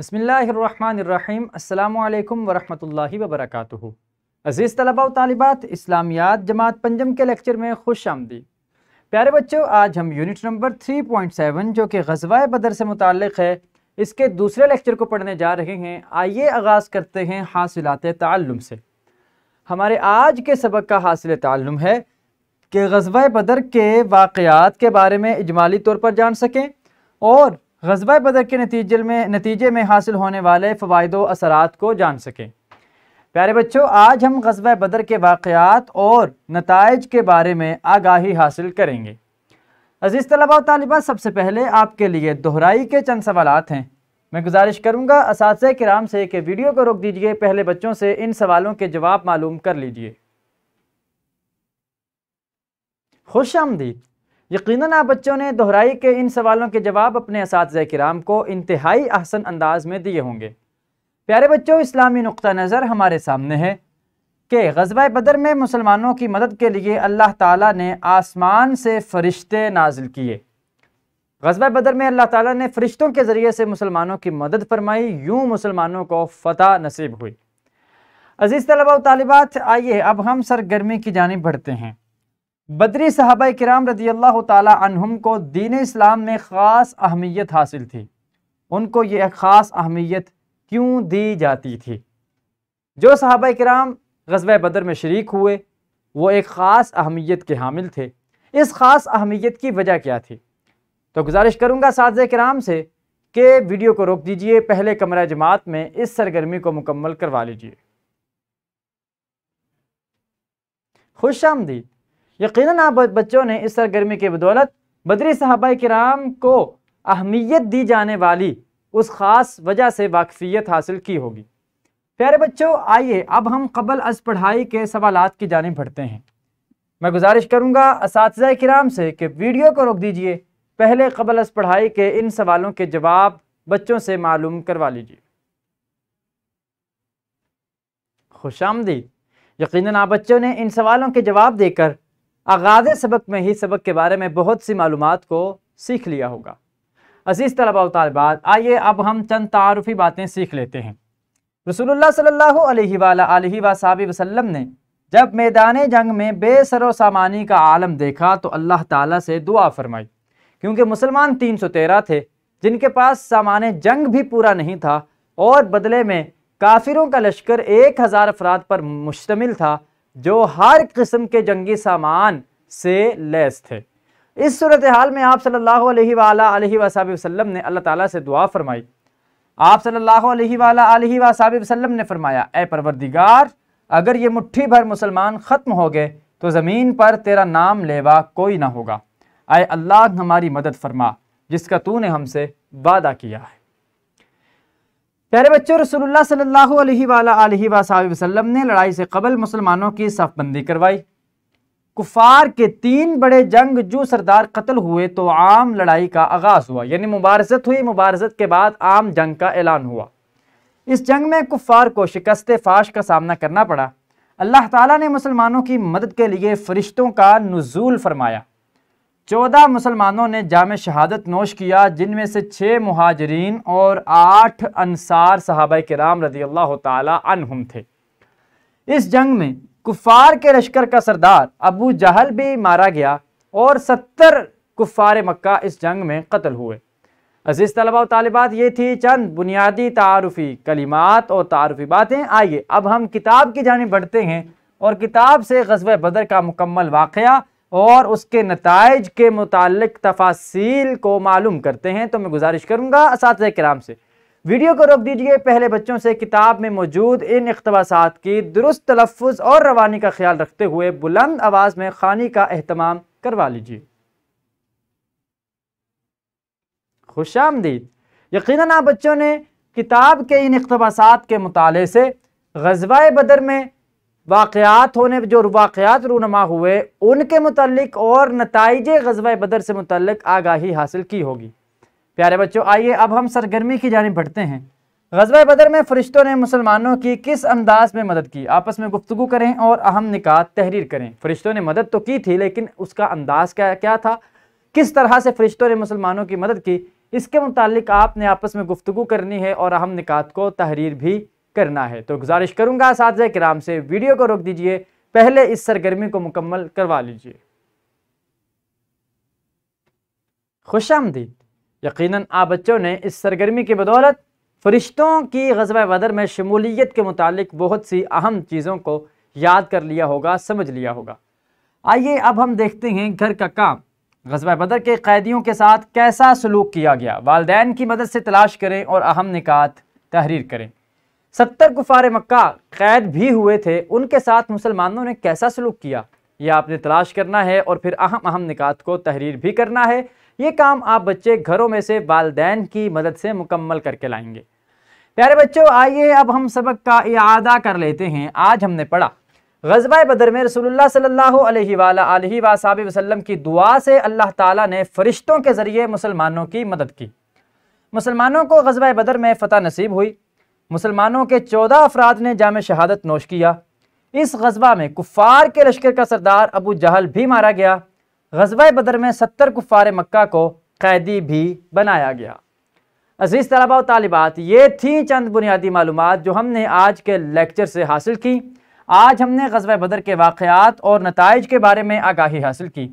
बसमिलीम अल्लाम वरहमल वबरक अज़ीज़ तलबा तालिबात इस्लामियात जमात पंजम के लेक्चर में खुश आमदी प्यारे बच्चों आज हम यूनिट नंबर 3.7 जो कि गजवा बदर से मुतक़ है इसके दूसरे लेक्चर को पढ़ने जा रहे हैं आइए आगाज़ करते हैं हासिलात तल्लम से हमारे आज के सबक का हासिल तल्लम है कि गजवा बदर के वाक़ात के बारे में इजमाली तौर पर जान सकें और गजबा बदर के नतीजे में नतीजे में हासिल होने वाले फ़वाद असरात को जान सकें प्यारे बच्चों आज हम गजबा बदर के वाक़ात और नतज के बारे में आगाही हासिल करेंगे अज़ीज़ तलबा तलबा सबसे पहले आपके लिए दोहराई के चंद सवाल हैं मैं गुजारिश करूँगा इस कराम से कि वीडियो को रोक दीजिए पहले बच्चों से इन सवालों के जवाब मालूम कर लीजिए खुश आमदीद यकीनन आप बच्चों ने दोहराई के इन सवालों के जवाब अपने इस कराम को इंतहाई आसन अंदाज में दिए होंगे प्यारे बच्चों इस्लामी नुक़ नज़र हमारे सामने है कि गजबा बदर में मुसलमानों की मदद के लिए अल्लाह ताली ने आसमान से फ़रिश्ते नाजिल किए गजबा बदर में अल्लाह ताली ने फ़रिश्तों के ज़रिए से मुसलमानों की मदद फरमाई यूँ मुसलमानों को फ़तह नसीब हुई अज़ीज़ तलबा तलबात आइए अब हम सरगर्मी की जानब बढ़ते हैं बदरी साहबा कराम रदी अल्लाह तहम को दीन इस्लाम में ख़ास अहमियत हासिल थी उनको ये ख़ास अहमियत क्यों दी जाती थी जो साहबा कराम गजब बदर में शर्क हुए वो एक ख़ास अहमियत के हामिल थे इस ख़ास अहमियत की वजह क्या थी तो गुजारिश करूँगा साज कराम से कि वीडियो को रोक दीजिए पहले कमरा जमात में इस सरगर्मी को मुकम्मल करवा लीजिए खुश आमदीद यकीनन आप बच्चों ने इस सरगर्मी के बदौलत बदरी साहबा कराम को अहमियत दी जाने वाली उस ख़ास वजह से वाकफियत हासिल की होगी प्यारे बच्चों आइए अब हम कबल अज पढ़ाई के सवाल की जानब बढ़ते हैं मैं गुजारिश करूँगा इस कराम से कि वीडियो को रोक दीजिए पहले कबल अज पढ़ाई के इन सवालों के जवाब बच्चों से मालूम करवा लीजिए खुश आमदी यकीन आप बच्चों ने इन सवालों के जवाब देकर आगाज़ सबक में ही सबक के बारे में बहुत सी मालूम को सीख लिया होगा अजीज़ तलबा तलबात आइए अब हम चंद तारफ़ी बातें सीख लेते हैं रसूलुल्लाह सल्लल्लाहु अलैहि वसल्लम ने जब मैदान जंग में बेसर सामानी का आलम देखा तो अल्लाह ताला से दुआ फरमाई क्योंकि मुसलमान तीन सौ तेरह थे जिनके पास सामान जंग भी पूरा नहीं था और बदले में काफिरों का लश्कर एक हज़ार अफराद पर मुश्तमिल था जो हर किस्म के जंगी सामान से लैस थे इस सूरत हाल में आप सल्लल्लाहु अलैहि वसल्लम वसल्लम ने अल्लाह ताला से दुआ फरमाई आप सल्लल्लाहु अलैहि वसल्लम ने फरमाया ए परवरदिगार अगर ये मुट्ठी भर मुसलमान ख़त्म हो गए तो ज़मीन पर तेरा नाम लेवा कोई ना होगा आए अल्लाह हमारी मदद फरमा जिसका तूने हमसे वादा किया है प्यारे बच्चों रसूलुल्लाह सल्लल्लाहु अलैहि वसल्लम ने लड़ाई से कबल मुसलमानों की सफबंदी करवाई कुफार के तीन बड़े जंग जो सरदार कत्ल हुए तो आम लड़ाई का आगाज हुआ यानी मुबारसत हुई मुबारसत के बाद आम जंग का ऐलान हुआ इस जंग में कुफार को शिकस्त फाश का सामना करना पड़ा अल्लाह ताला ने मुसलमानों की मदद के लिए फरिश्तों का नजूल फरमाया चौदह मुसलमानों ने जाम शहादत नोश किया जिनमें से छः महाजरीन और आठ अनसार सहाब कराम रजी अल्लाह तुम थे इस जंग में कुफार के लश्कर का सरदार अबू जहल भी मारा गया और सत्तर कुफार मक्का इस जंग में कत्ल हुए अजीज़ तलबा तलबात ये थी चंद बुनियादी तारफ़ी कलिमात और तारफ़ी बातें आइए अब हम किताब की जानब बढ़ते हैं और किताब से गजब बदर का मुकम्मल वाक़ और उसके नतज के मुतक तफासिल को मालूम करते हैं तो मैं गुजारिश करूँगा इस कराम से वीडियो को रोक दीजिए पहले बच्चों से किताब में मौजूद इन अकतबास की दुरुस्त तलफ़ और रवानी का ख्याल रखते हुए बुलंद आवाज़ में खानी का अहतमाम करवा लीजिए खुश आमदीद यकीन आप बच्चों ने किताब के इन अकतबासात के मुताले से गजबाए बदर में वाकयात होने जो वाकयात रूनमा हुए उनके मतलब और नतज गजवा बदर से मुतक आगाही हासिल की होगी प्यारे बच्चों आइए अब हम सरगर्मी की जानब बढ़ते हैं गजवा बदर में फ़रिश्तों ने मुसलमानों की किस अंदाज में मदद की आपस में गुफ्तु करें और अहम निकात तहरीर करें फ़रिश्तों ने मदद तो की थी लेकिन उसका अंदाज क्या क्या था किस तरह से फ़रिश्तों ने मुसलमानों की मदद की इसके मुतालिक आपने आपस में गुफ्तु करनी है और अहम निकात को तहरीर भी करना है तो गुजारिश करूँगा साथ कराम से वीडियो को रोक दीजिए पहले इस सरगर्मी को मुकम्मल करवा लीजिए खुश आमदीद यकीन आप बच्चों ने इस सरगर्मी की बदौलत फरिश्तों की गजब बदर में शमूलियत के मुतालिक बहुत सी अहम चीज़ों को याद कर लिया होगा समझ लिया होगा आइए अब हम देखते हैं घर का काम गजब बदर के कैदियों के साथ कैसा सलूक किया गया वालदेन की मदद से तलाश करें और अहम निकात तहरीर करें सत्तर कुफार मक्का कैद भी हुए थे उनके साथ मुसलमानों ने कैसा सलूक किया यह आपने तलाश करना है और फिर अहम अहम निकात को तहरीर भी करना है ये काम आप बच्चे घरों में से वालदेन की मदद से मुकम्मल करके लाएंगे प्यारे बच्चों आइए अब हम सबक का इदा कर लेते हैं आज हमने पढ़ा गजबा बदर में रसोल्ला सल्लल्लाहु अलैहि की दुआ से अल्लाह ताला ने फरिश्तों के ज़रिए मुसलमानों की मदद की मुसलमानों को गजबा बदर में फ़तह नसीब हुई मुसलमानों के चौदह अफराद ने जाम शहादत नोश किया इस गजबा में कुफ़ार के लश्कर का सरदार अबू जहल भी मारा गया गजबा बदर में सत्तर कुफ़ार मक्का को कैदी भी बनाया गया अजीज़ तलबा तालिबात ये थी चंद बुनियादी मालूम जो हमने आज के लेक्चर से हासिल की आज हमने गजब बदर के वाक़ात और नतज के बारे में आगाही हासिल की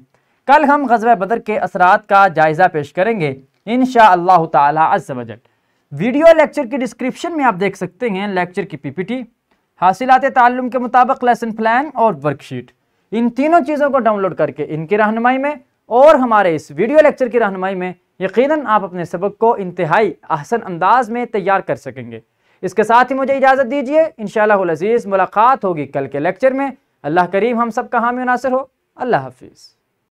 कल हम गजब बदर के असरात का जायज़ा पेश करेंगे इन शाह तजल वीडियो लेक्चर की डिस्क्रिप्शन में आप देख सकते हैं लेक्चर की पीपीटी हासिलात ताल्लुम के मुताबिक लेसन प्लान और वर्कशीट इन तीनों चीज़ों को डाउनलोड करके इनकी रहनमाई में और हमारे इस वीडियो लेक्चर की रहनमाई में यकीनन आप अपने सबक को इंतहाई आसन अंदाज में तैयार कर सकेंगे इसके साथ ही मुझे इजाज़त दीजिए इन शजीज़ मुलाकात होगी कल के लेक्चर में अल्लाह करीम हम सब का हामी मुनासर हो अल्लाह हाफिज़